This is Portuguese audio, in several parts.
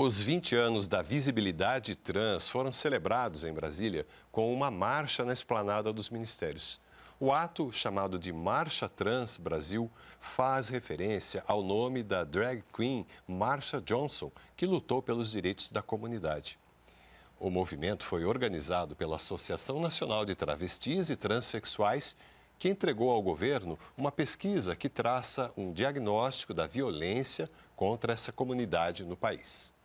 Os 20 anos da visibilidade trans foram celebrados em Brasília com uma marcha na esplanada dos ministérios. O ato, chamado de Marcha Trans Brasil, faz referência ao nome da drag queen Marcia Johnson, que lutou pelos direitos da comunidade. O movimento foi organizado pela Associação Nacional de Travestis e Transsexuais, que entregou ao governo uma pesquisa que traça um diagnóstico da violência contra essa comunidade no país.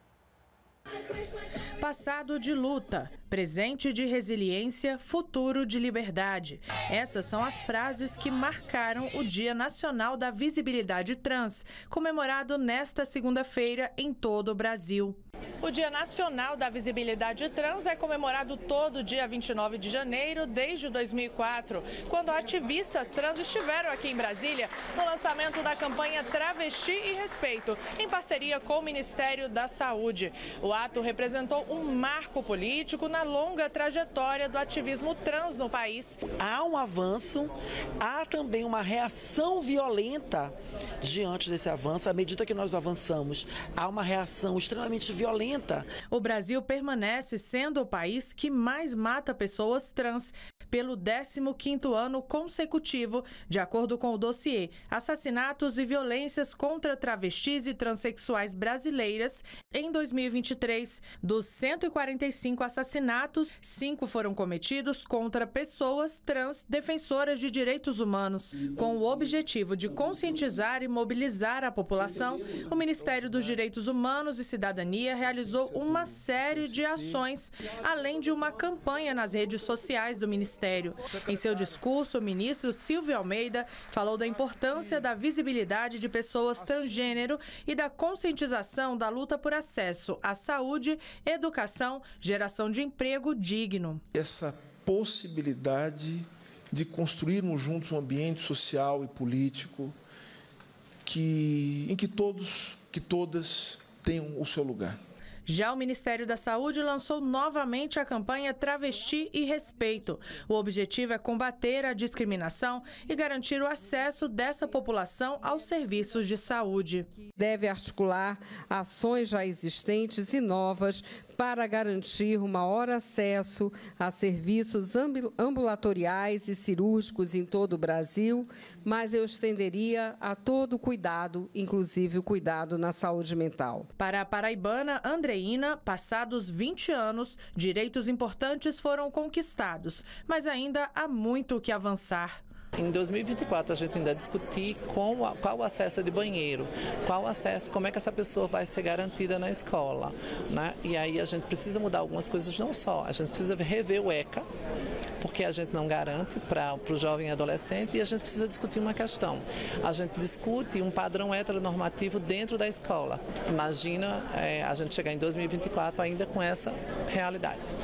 Passado de luta, presente de resiliência, futuro de liberdade. Essas são as frases que marcaram o Dia Nacional da Visibilidade Trans, comemorado nesta segunda-feira em todo o Brasil. O Dia Nacional da Visibilidade Trans é comemorado todo dia 29 de janeiro, desde 2004, quando ativistas trans estiveram aqui em Brasília no lançamento da campanha Travesti e Respeito, em parceria com o Ministério da Saúde. O ato representou um marco político na longa trajetória do ativismo trans no país. Há um avanço, há também uma reação violenta diante desse avanço. À medida que nós avançamos, há uma reação extremamente violenta o Brasil permanece sendo o país que mais mata pessoas trans pelo 15º ano consecutivo, de acordo com o dossiê Assassinatos e Violências contra Travestis e Transsexuais Brasileiras em 2023. Dos 145 assassinatos, cinco foram cometidos contra pessoas trans defensoras de direitos humanos. Com o objetivo de conscientizar e mobilizar a população, o Ministério dos Direitos Humanos e Cidadania realizou realizou é uma série de ações, além de uma campanha nas redes sociais do Ministério. Em seu discurso, o ministro Silvio Almeida falou da importância da visibilidade de pessoas transgênero e da conscientização da luta por acesso à saúde, educação, geração de emprego digno. Essa possibilidade de construirmos juntos um ambiente social e político que, em que todos, que todas tenham o seu lugar. Já o Ministério da Saúde lançou novamente a campanha Travesti e Respeito. O objetivo é combater a discriminação e garantir o acesso dessa população aos serviços de saúde. Deve articular ações já existentes e novas para garantir o maior acesso a serviços ambulatoriais e cirúrgicos em todo o Brasil, mas eu estenderia a todo o cuidado, inclusive o cuidado na saúde mental. Para a Paraibana, André Ucrânia, passados 20 anos, direitos importantes foram conquistados, mas ainda há muito o que avançar. Em 2024 a gente ainda discutir com a, qual o acesso de banheiro, qual o acesso, como é que essa pessoa vai ser garantida na escola, né? E aí a gente precisa mudar algumas coisas não só, a gente precisa rever o ECA, porque a gente não garante para o jovem e adolescente e a gente precisa discutir uma questão. A gente discute um padrão heteronormativo dentro da escola. Imagina é, a gente chegar em 2024 ainda com essa realidade.